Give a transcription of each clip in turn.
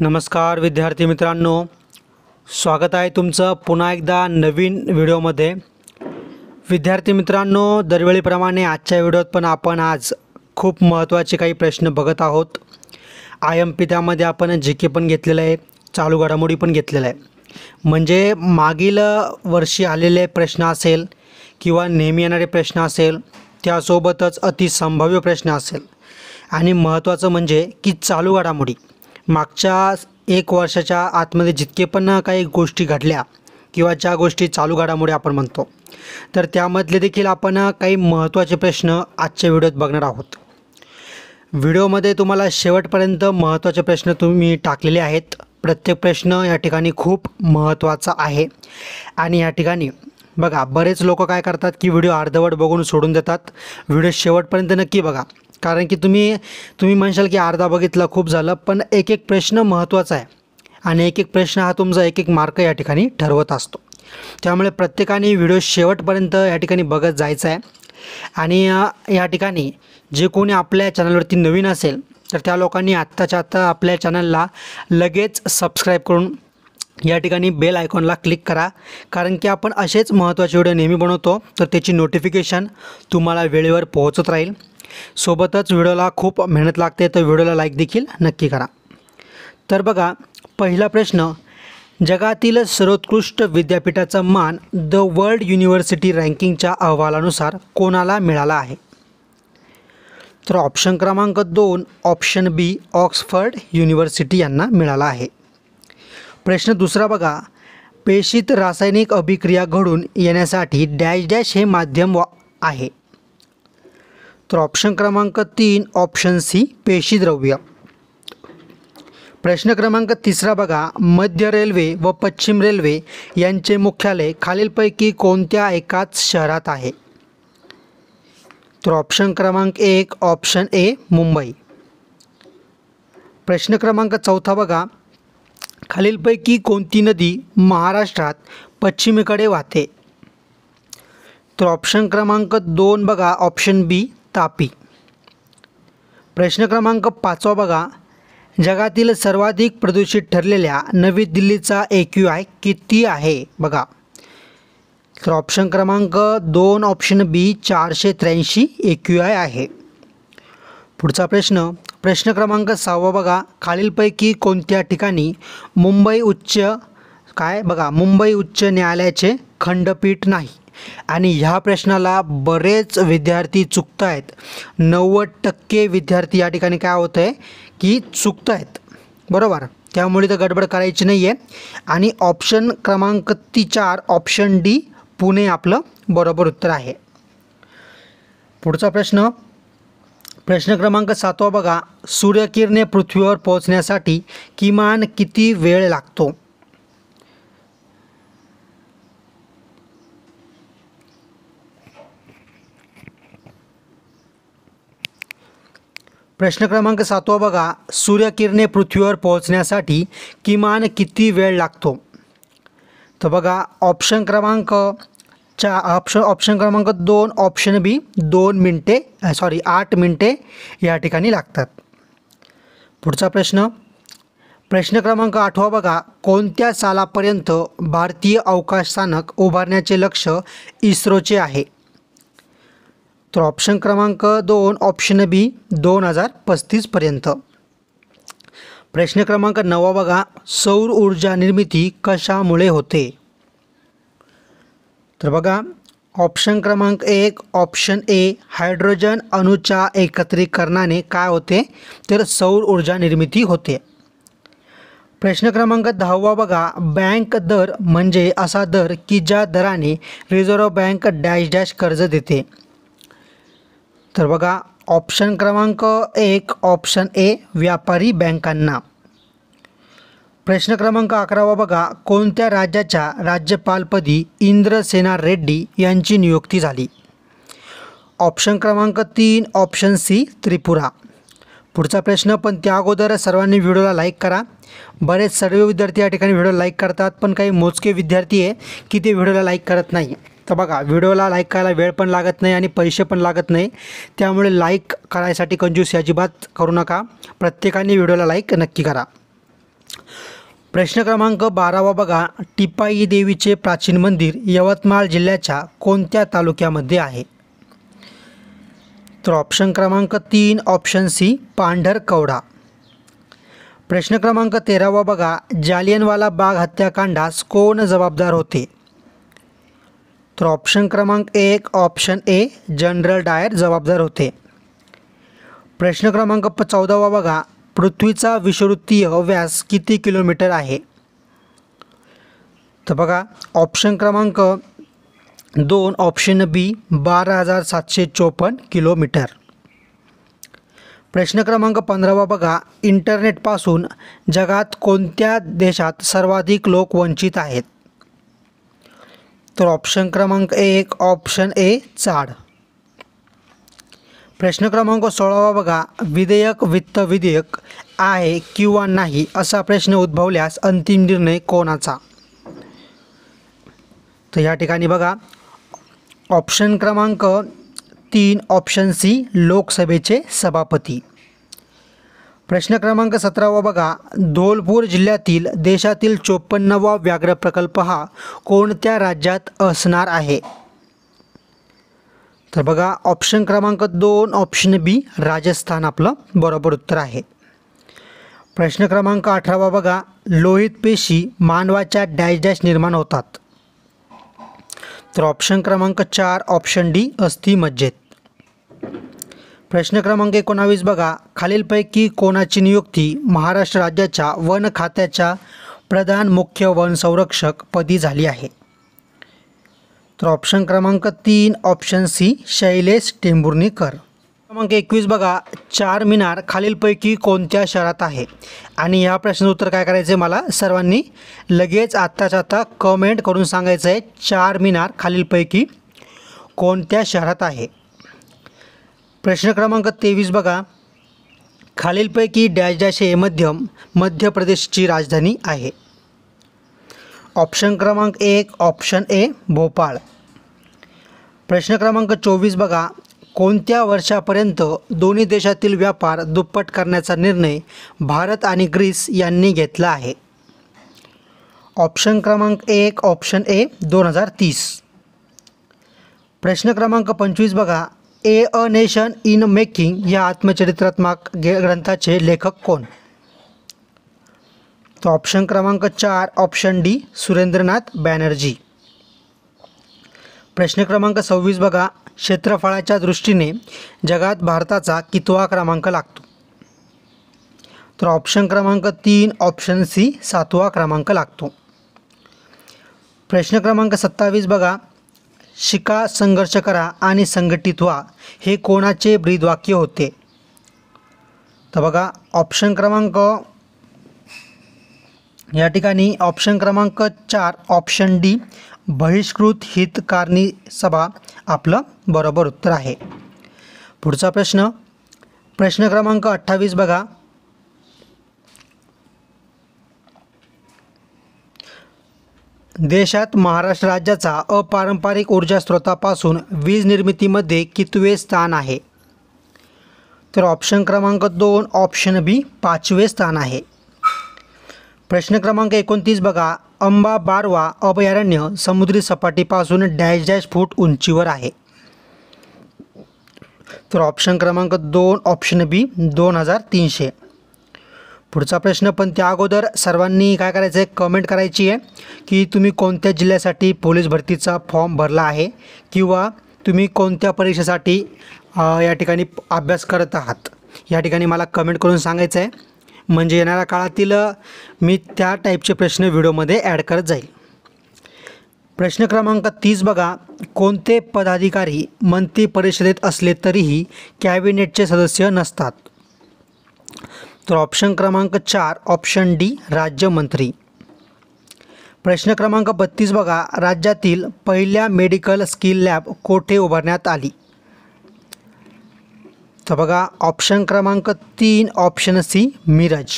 नमस्कार विद्यार्थी मित्रांनो स्वागत आहे तुमचं पुन्हा एकदा नवीन व्हिडिओमध्ये विद्यार्थी मित्रांनो दरवेळीप्रमाणे आजच्या व्हिडिओत पण आपण आज खूप महत्त्वाचे काही प्रश्न बघत आहोत आय एम पी त्यामध्ये आपण जे के पण घेतलेलं आहे चालू घडामोडी पण घेतलेलं आहे म्हणजे मागील वर्षी आलेले प्रश्न असेल किंवा नेहमी येणारे प्रश्न असेल त्यासोबतच अतिसंभाव्य प्रश्न असेल आणि महत्त्वाचं म्हणजे की चालू घडामोडी मागच्या एक वर्षाच्या आतमध्ये जितके पण काही गोष्टी घडल्या किंवा ज्या गोष्टी चालू घडामुळे आपण म्हणतो तर त्यामधले देखील आपण काही महत्त्वाचे प्रश्न आजच्या व्हिडिओत बघणार आहोत व्हिडिओमध्ये तुम्हाला शेवटपर्यंत महत्त्वाचे प्रश्न तुम्ही टाकलेले आहेत प्रत्येक प्रश्न या ठिकाणी खूप महत्त्वाचा आहे आणि या ठिकाणी बघा बरेच लोक काय करतात की व्हिडिओ अर्धवट बघून सोडून देतात व्हिडिओ शेवटपर्यंत नक्की बघा कारण की तुम्ही तुम्ही म्हणशाल की अर्धा बघितला खूप झालं पण एक एक प्रश्न महत्त्वाचा आहे आणि एक एक प्रश्न हा तुमचा एक एक मार्क या ठिकाणी ठरवत असतो त्यामुळे प्रत्येकाने व्हिडिओ शेवटपर्यंत या ठिकाणी बघत जायचं आहे आणि या ठिकाणी जे कोणी आपल्या चॅनलवरती नवीन असेल तर त्या लोकांनी आत्ताच्या आत्ता आपल्या चॅनलला लगेच सबस्क्राईब करून या ठिकाणी बेल आयकॉनला क्लिक करा कारण की आपण असेच महत्त्वाचे व्हिडिओ नेहमी बनवतो तर त्याची नोटिफिकेशन तुम्हाला वेळेवर पोहोचत राहील सोबतच व्हिडिओला खूप मेहनत लागते तर व्हिडिओला लाईक देखील नक्की करा तर बघा पहिला प्रश्न जगातील सर्वोत्कृष्ट विद्यापीठाचा मान द वर्ल्ड युनिव्हर्सिटी रँकिंगच्या अहवालानुसार कोणाला मिळाला आहे तर ऑप्शन क्रमांक दोन ऑप्शन बी ऑक्सफर्ड युनिव्हर्सिटी यांना मिळाला आहे प्रश्न दुसरा बघा पेशीत रासायनिक अभिक्रिया घडून येण्यासाठी डॅश डॅश हे माध्यम आहे तर ऑप्शन क्रमांक तीन ऑप्शन सी पेशीद्रव्य प्रश्न क्रमांक तिसरा बघा मध्य रेल्वे व पश्चिम रेल्वे यांचे मुख्यालय खालीलपैकी कोणत्या एकाच शहरात आहे तर ऑप्शन क्रमांक एक ऑप्शन ए मुंबई प्रश्न क्रमांक चौथा बघा खालीलपैकी कोणती नदी महाराष्ट्रात पश्चिमेकडे वाहते तर ऑप्शन क्रमांक दोन बघा ऑप्शन बी तापी प्रश्न क्रमांक पाचवा बघा जगातील सर्वाधिक प्रदूषित ठरलेल्या नवी दिल्लीचा ए आय किती आहे बघा तर ऑप्शन क्रमांक दोन ऑप्शन बी चारशे त्र्याऐंशी ए क्यू आय आहे पुढचा प्रश्न प्रश्न क्रमांक सहावा बघा खालीलपैकी कोणत्या ठिकाणी मुंबई उच्च काय बघा मुंबई उच्च न्यायालयाचे खंडपीठ नाही आणि ह्या प्रश्नाला बरेच विद्यार्थी चुकत आहेत नव्वद टक्के विद्यार्थी या ठिकाणी काय होत आहे की चुकत आहेत बरोबर त्यामुळे तर गडबड करायची नाही आहे आणि ऑप्शन क्रमांक ती चार ऑप्शन डी पुणे आपलं बरोबर उत्तर आहे पुढचा प्रश्न प्रश्न क्रमांक सातवा बघा सूर्यकिरणे पृथ्वीवर पोहोचण्यासाठी किमान किती वेळ लागतो प्रश्न क्रमांक सातवा बघा सूर्यकिरणे पृथ्वीवर पोहोचण्यासाठी किमान किती वेळ लागतो तर बघा ऑप्शन क्रमांक चा ऑप्शन ऑप्शन क्रमांक दोन ऑप्शन बी दोन मिनटे सॉरी आठ मिनटे या ठिकाणी लागतात पुढचा प्रश्न प्रश्न क्रमांक आठवा बघा कोणत्या सालापर्यंत भारतीय अवकाश स्थानक उभारण्याचे लक्ष इस्रोचे आहे तर ऑप्शन क्रमांक दोन ऑप्शन बी दोन हजार पस्तीसपर्यंत प्रश्न क्रमांक नवा बघा सौर ऊर्जा निर्मिती कशामुळे होते तर बघा ऑप्शन क्रमांक एक ऑप्शन ए हायड्रोजन अणूच्या एकत्रीकरणाने काय होते तर सौर ऊर्जा निर्मिती होते प्रश्न क्रमांक दहावा बघा बँक दर म्हणजे असा दर की ज्या दराने रिझर्व्ह बँक डॅश डॅश कर्ज देते तर बघा ऑप्शन क्रमांक एक ऑप्शन ए व्यापारी बँकांना प्रश्न क्रमांक अकरावा बघा कोणत्या राज्याच्या राज्यपालपदी इंद्रसेना रेड्डी यांची नियुक्ती झाली ऑप्शन क्रमांक तीन ऑप्शन सी त्रिपुरा पुढचा प्रश्न पण त्या अगोदर सर्वांनी व्हिडिओला लाईक करा बरेच सर्व विद्यार्थी या ठिकाणी व्हिडिओ लाईक करतात पण काही मोजके विद्यार्थी आहे की ते व्हिडिओला लाईक करत नाही तर बघा व्हिडिओला लाईक करायला वेळ पण लागत नाही आणि पैसे पण लागत नाही त्यामुळे लाईक करायसाठी कंजूस अजिबात करू नका प्रत्येकाने व्हिडिओला लाईक नक्की करा प्रश्न क्रमांक बारावा बघा टिपाई देवीचे प्राचीन मंदिर यवतमाळ जिल्ह्याच्या कोणत्या तालुक्यामध्ये आहे तर ऑप्शन क्रमांक तीन ऑप्शन सी पांढरकवडा प्रश्न क्रमांक तेरावा बघा जालियनवाला बाग हत्याकांडास कोण जबाबदार होते तर ऑप्शन क्रमांक एक ऑप्शन ए जनरल डायर जबाबदार होते प्रश्न क्रमांक चौदावा बघा पृथ्वीचा विषुवृत्तीय व्यास किती किलोमीटर आहे तर बघा ऑप्शन क्रमांक दोन ऑप्शन बी बारा हजार सातशे चोपन्न किलोमीटर प्रश्न क्रमांक पंधरावा बघा इंटरनेटपासून जगात कोणत्या देशात सर्वाधिक लोक वंचित आहेत तर ऑप्शन क्रमांक एक ऑप्शन ए चाड प्रश्न क्रमांक सोळावा बघा विधेयक वित्त विधेयक आहे किंवा नाही असा प्रश्न उद्भवल्यास अंतिम निर्णय कोणाचा तर या ठिकाणी बघा ऑप्शन क्रमांक तीन ऑप्शन सी लोकसभेचे सभापती प्रश्न क्रमांक सतरावा बघा धोलपूर जिल्ह्यातील देशातील चोपन्नावा व्याघ्र प्रकल्प हा कोणत्या राज्यात असणार आहे तर बघा ऑप्शन क्रमांक दोन ऑप्शन बी राजस्थान आपलं बरोबर उत्तर आहे प्रश्न क्रमांक अठरावा बघा लोहित पेशी मानवाच्या डॅश डॅश निर्माण होतात तर ऑप्शन क्रमांक चार ऑप्शन डी अस्थि मज्जेत प्रश्न क्रमांक एकोणावीस बघा खालीलपैकी कोणाची नियुक्ती महाराष्ट्र राज्याच्या वन खात्याच्या प्रधान मुख्य वन संरक्षक पदी झाली आहे तर ऑप्शन क्रमांक तीन ऑप्शन सी शैलेश टेंभुर्णीकर क्रमांक एकवीस बघा चार मिनार खालीलपैकी कोणत्या शहरात आहे आणि या प्रश्नाचं उत्तर काय करायचं आहे मला सर्वांनी लगेच आत्ताच आत्ता कमेंट करून सांगायचं आहे चार मिनार खालीलपैकी कोणत्या शहरात आहे प्रश्न क्रमांक तेवीस बघा खालीलपैकी डॅश डॅश हे मध्यम मध्य प्रदेशची राजधानी आहे ऑप्शन क्रमांक एक ऑप्शन ए भोपाळ प्रश्न क्रमांक चोवीस बघा कोणत्या वर्षापर्यंत दोन्ही देशातील व्यापार दुप्पट करण्याचा निर्णय भारत आणि ग्रीस यांनी घेतला आहे ऑप्शन क्रमांक एक ऑप्शन ए दोन हजार तीस प्रश्न क्रमांक पंचवीस बघा a a nation in making या आत्मचरित्रात्मक ग्रंथाचे लेखक कोण तर ऑप्शन क्रमांक चार ऑप्शन डी सुरेंद्रनाथ बॅनर्जी प्रश्न क्रमांक सव्वीस बघा क्षेत्रफळाच्या दृष्टीने जगात भारताचा कितवा क्रमांक लागतो तर ऑप्शन क्रमांक तीन ऑप्शन सी सातवा क्रमांक लागतो प्रश्न क्रमांक सत्तावीस बघा शिका संघर्ष करा आणि संघटित व्हा हे कोणाचे ब्रीदवाक्य होते तर बघा ऑप्शन क्रमांक या ठिकाणी ऑप्शन क्रमांक चार ऑप्शन डी बहिष्कृत हितकारणी सभा आपलं बरोबर उत्तर आहे पुढचा प्रश्न प्रश्न क्रमांक अठ्ठावीस बघा देशात महाराष्ट्र राज्याचा अपारंपरिक ऊर्जा स्रोतापासून वीज निर्मितीमध्ये कितवे स्थान आहे तर ऑप्शन क्रमांक दोन ऑप्शन बी पाचवे स्थान आहे प्रश्न क्रमांक एकोणतीस बघा अंबा बारवा अभयारण्य समुद्री सपाटीपासून डॅश डॅश फूट उंचीवर आहे तर ऑप्शन क्रमांक दोन ऑप्शन बी दोन हजार तीनशे पुढचा प्रश्न पण त्या अगोदर सर्वांनी काय करायचं आहे कमेंट करायची आहे की तुम्ही कोणत्या जिल्ह्यासाठी पोलीस भरतीचा फॉर्म भरला आहे किंवा तुम्ही कोणत्या परीक्षेसाठी या ठिकाणी अभ्यास करत आहात या ठिकाणी मला कमेंट करून सांगायचं आहे म्हणजे येणाऱ्या काळातील मी त्या टाईपचे प्रश्न व्हिडिओमध्ये ॲड करत जाईल प्रश्न क्रमांक तीस बघा कोणते पदाधिकारी मंत्री परिषदेत असले तरीही कॅबिनेटचे सदस्य नसतात तर ऑप्शन क्रमांक चार ऑप्शन डी राज्यमंत्री प्रश्न क्रमांक बत्तीस बघा राज्यातील पहिल्या मेडिकल स्किल लॅब कोठे उभारण्यात आली तर बघा ऑप्शन क्रमांक तीन ऑप्शन सी मिरज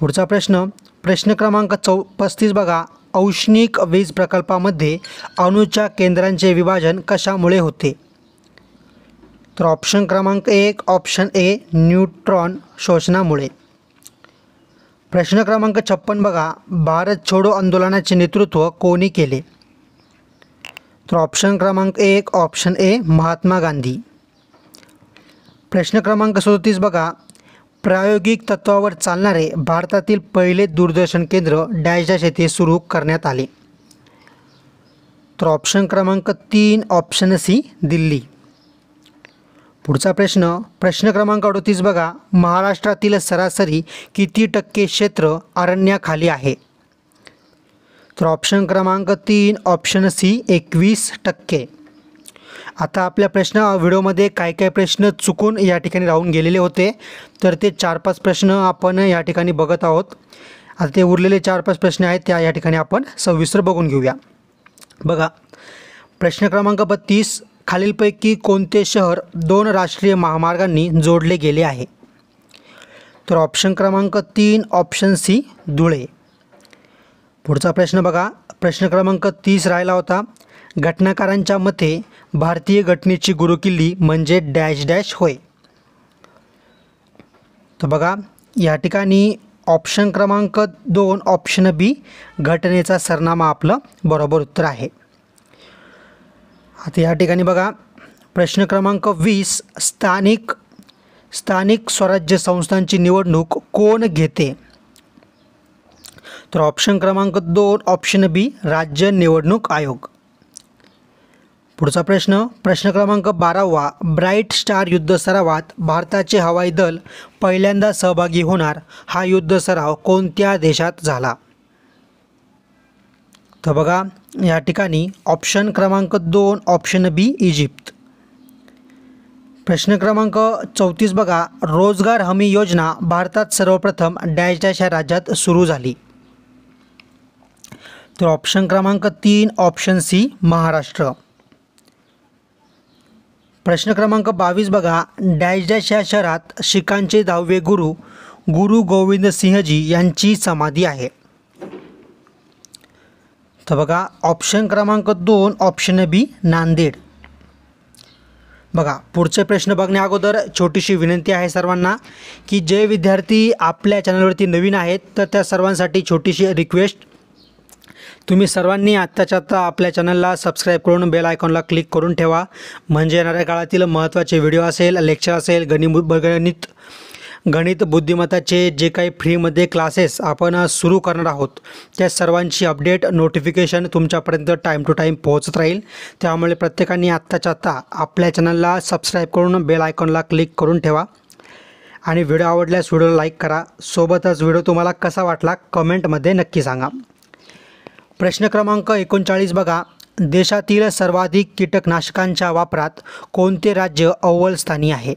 पुढचा प्रश्न प्रश्न क्रमांक चौ पस्तीस बघा औष्णिक वीज प्रकल्पामध्ये अणुच्या केंद्रांचे विभाजन कशामुळे होते तर ऑप्शन क्रमांक एक ऑप्शन ए न्यूट्रॉन शोषणामुळे प्रश्न क्रमांक छप्पन बघा भारत छोडो आंदोलनाचे नेतृत्व कोणी केले तर ऑप्शन क्रमांक एक ऑप्शन ए महात्मा गांधी प्रश्न क्रमांक सदतीस बघा प्रायोगिक तत्वावर चालणारे भारतातील पहिले दूरदर्शन केंद्र डॅश येथे सुरू करण्यात आले तर ऑप्शन क्रमांक तीन ऑप्शन सी दिल्ली पुढचा प्रश्न प्रश्न क्रमांक अडोतीस बघा महाराष्ट्रातील सरासरी किती टक्के क्षेत्र अरण्याखाली आहे तर ऑप्शन क्रमांक तीन ऑप्शन सी एकवीस टक्के आता आपल्या प्रश्न व्हिडिओमध्ये काय काय प्रश्न चुकून या ठिकाणी राहून गेलेले होते तर ते चार पाच प्रश्न आपण या ठिकाणी बघत आहोत आता ते उरलेले चार पाच प्रश्न आहेत त्या या ठिकाणी आपण सविस्तर बघून घेऊया बघा प्रश्न क्रमांक बत्तीस खालीलपैकी कोणते शहर दोन राष्ट्रीय महामार्गांनी जोडले गेले आहे तर ऑप्शन क्रमांक तीन ऑप्शन सी धुळे पुढचा प्रश्न बघा प्रश्न क्रमांक तीस राहिला होता घटनाकारांच्या मते भारतीय घटनेची गुरुकिल्ली म्हणजे डॅश डॅश होय तर बघा या ठिकाणी ऑप्शन क्रमांक दोन ऑप्शन बी घटनेचा सरनामा आपलं बरोबर उत्तर आहे आता या ठिकाणी बघा प्रश्न क्रमांक वीस स्थानिक स्थानिक स्वराज्य संस्थांची निवडणूक कोण घेते तर ऑप्शन क्रमांक दोन ऑप्शन बी राज्य निवडणूक आयोग पुढचा प्रश्न प्रश्न क्रमांक बारावा ब्राईट स्टार युद्ध सरावात भारताचे हवाई दल पहिल्यांदा सहभागी होणार हा युद्ध सराव कोणत्या देशात झाला तर बघा या ठिकाणी ऑप्शन क्रमांक दोन ऑप्शन बी इजिप्त प्रश्न क्रमांक चौतीस बघा रोजगार हमी योजना भारतात सर्वप्रथम डॅश डॅश या राज्यात सुरू झाली तर ऑप्शन क्रमांक तीन ऑप्शन सी महाराष्ट्र प्रश्न क्रमांक बावीस बघा डॅश डॅश या शहरात शिखांचे दहावे गुरु गुरु गोविंद सिंहजी यांची समाधी आहे तर बघा ऑप्शन क्रमांक दोन ऑप्शन बी नांदेड बघा पुढचे प्रश्न बघण्या अगोदर छोटीशी विनंती आहे सर्वांना की जे विद्यार्थी आपल्या चॅनलवरती नवीन आहेत तर त्या सर्वांसाठी छोटीशी रिक्वेस्ट तुम्ही सर्वांनी आत्ताच्या आत्ता आपल्या चॅनलला सबस्क्राईब करून बेल आयकॉनला क्लिक करून ठेवा म्हणजे येणाऱ्या काळातील महत्त्वाचे व्हिडिओ असेल लेक्चर असेल गणित गणित गणित बुद्धिमत्ताचे जे काही फ्रीमध्ये क्लासेस आपण सुरू करणार आहोत त्या सर्वांची अपडेट नोटिफिकेशन तुमच्यापर्यंत टाईम टू टाईम पोहोचत राहील त्यामुळे प्रत्येकाने आत्ताच्या आत्ता आपल्या चॅनलला सबस्क्राईब करून बेल आयकॉनला क्लिक करून ठेवा आणि व्हिडिओ आवडल्यास व्हिडिओला लाईक करा सोबतच व्हिडिओ तुम्हाला कसा वाटला कमेंटमध्ये नक्की सांगा प्रश्न क्रमांक एकोणचाळीस बघा देशातील सर्वाधिक कीटकनाशकांच्या वापरात कोणते राज्य अव्वल आहे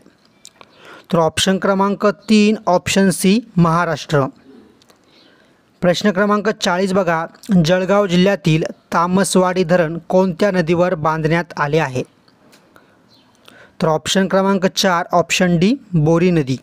तर ऑप्शन क्रमांक तीन ऑप्शन सी महाराष्ट्र प्रश्न क्रमांक चाळीस बघा जळगाव जिल्ह्यातील तामसवाडी धरण कोणत्या नदीवर बांधण्यात आले आहे तर ऑप्शन क्रमांक चार ऑप्शन डी बोरी नदी